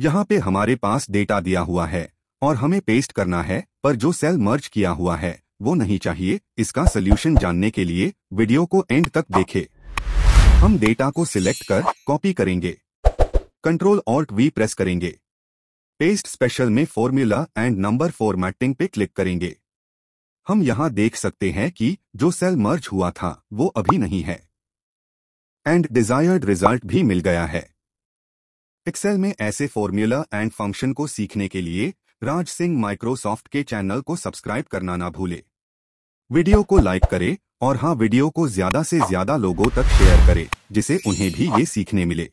यहाँ पे हमारे पास डेटा दिया हुआ है और हमें पेस्ट करना है पर जो सेल मर्ज किया हुआ है वो नहीं चाहिए इसका सोल्यूशन जानने के लिए वीडियो को एंड तक देखे हम डेटा को सिलेक्ट कर कॉपी करेंगे कंट्रोल ऑल्ट वी प्रेस करेंगे पेस्ट स्पेशल में फॉर्मूला एंड नंबर फॉर्मेटिंग पे क्लिक करेंगे हम यहाँ देख सकते हैं कि जो सेल मर्ज हुआ था वो अभी नहीं है एंड डिजायर्ड रिजल्ट भी मिल गया है एक्सेल में ऐसे फॉर्मूला एंड फंक्शन को सीखने के लिए राज सिंह माइक्रोसॉफ्ट के चैनल को सब्सक्राइब करना ना भूले वीडियो को लाइक करें और हाँ वीडियो को ज्यादा से ज्यादा लोगों तक शेयर करें जिसे उन्हें भी ये सीखने मिले